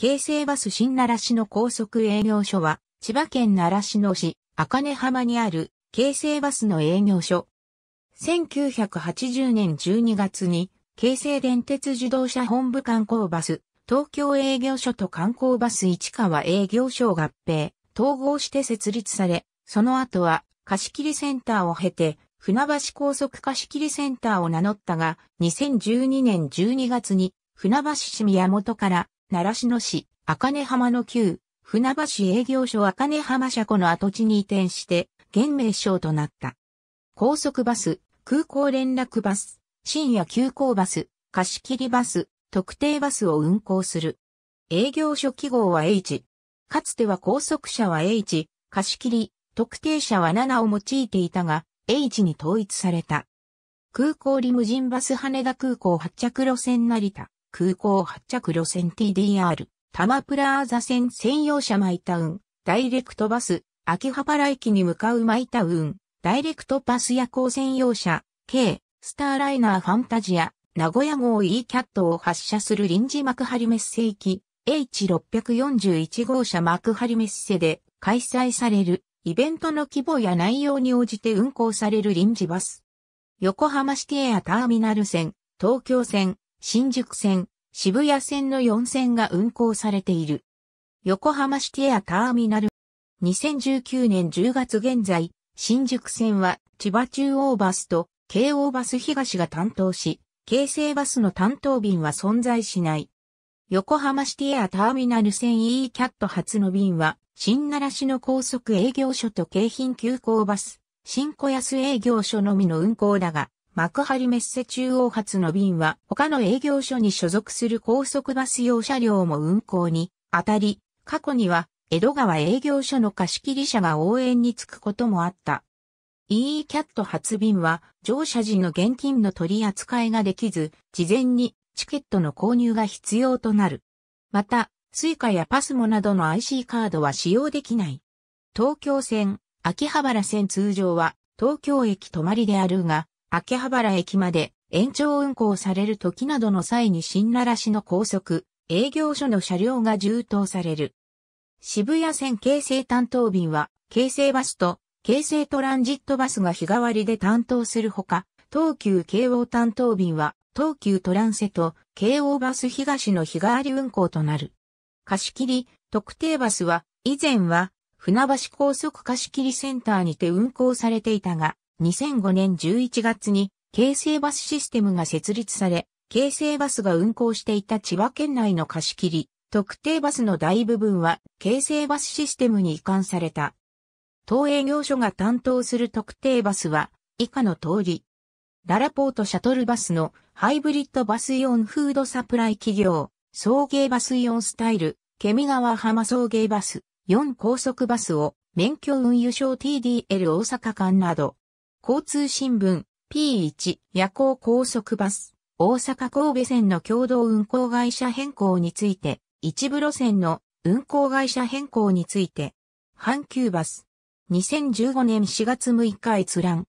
京成バス新奈良市の高速営業所は、千葉県奈良市の市、赤根浜にある、京成バスの営業所。1980年12月に、京成電鉄自動車本部観光バス、東京営業所と観光バス市川営業所を合併、統合して設立され、その後は、貸切センターを経て、船橋高速貸切センターを名乗ったが、2012年12月に、船橋市宮本から奈良市の市、茜浜の旧、船橋営業所茜浜車庫の跡地に移転して、現名称となった。高速バス、空港連絡バス、深夜急行バス、貸切バス、特定バスを運行する。営業所記号は H。かつては高速車は H、貸切、特定車は7を用いていたが、H に統一された。空港リムジンバス羽田空港発着路線成田。空港発着路線 TDR、多摩プラーザ線専用車マイタウン、ダイレクトバス、秋葉原駅に向かうマイタウン、ダイレクトバス夜行専用車、K、スターライナーファンタジア、名古屋号 E キャットを発車する臨時幕張メッセ行き、H641 号車幕張メッセで開催されるイベントの規模や内容に応じて運行される臨時バス。横浜シティアターミナル線、東京線、新宿線、渋谷線の4線が運行されている。横浜シティアターミナル。2019年10月現在、新宿線は千葉中央バスと京王バス東が担当し、京成バスの担当便は存在しない。横浜シティアターミナル線 E キャット初の便は、新奈良市の高速営業所と京浜急行バス、新小安営業所のみの運行だが、幕張メッセ中央発の便は他の営業所に所属する高速バス用車両も運行にあたり、過去には江戸川営業所の貸切車が応援につくこともあった。e キャット発便は乗車時の現金の取り扱いができず、事前にチケットの購入が必要となる。また、スイカやパスモなどの IC カードは使用できない。東京線、秋葉原線通常は東京駅止まりであるが、秋葉原駅まで延長運行される時などの際に新奈良市の高速、営業所の車両が充当される。渋谷線京成担当便は、京成バスと京成トランジットバスが日替わりで担当するほか、東急京王担当便は、東急トランセと京王バス東の日替わり運行となる。貸切、特定バスは、以前は、船橋高速貸切センターにて運行されていたが、2005年11月に京成バスシステムが設立され、京成バスが運行していた千葉県内の貸し切り、特定バスの大部分は京成バスシステムに移管された。当営業所が担当する特定バスは以下の通り。ララポートシャトルバスのハイブリッドバスイオンフードサプライ企業、送迎バスイオンスタイル、ケミ川浜送迎バス、4高速バスを免許運輸省 TDL 大阪間など、交通新聞 P1 夜行高速バス大阪神戸線の共同運行会社変更について一部路線の運行会社変更について阪急バス2015年4月6日閲覧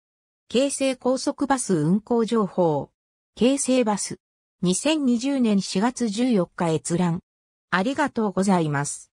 京成高速バス運行情報京成バス2020年4月14日閲覧ありがとうございます。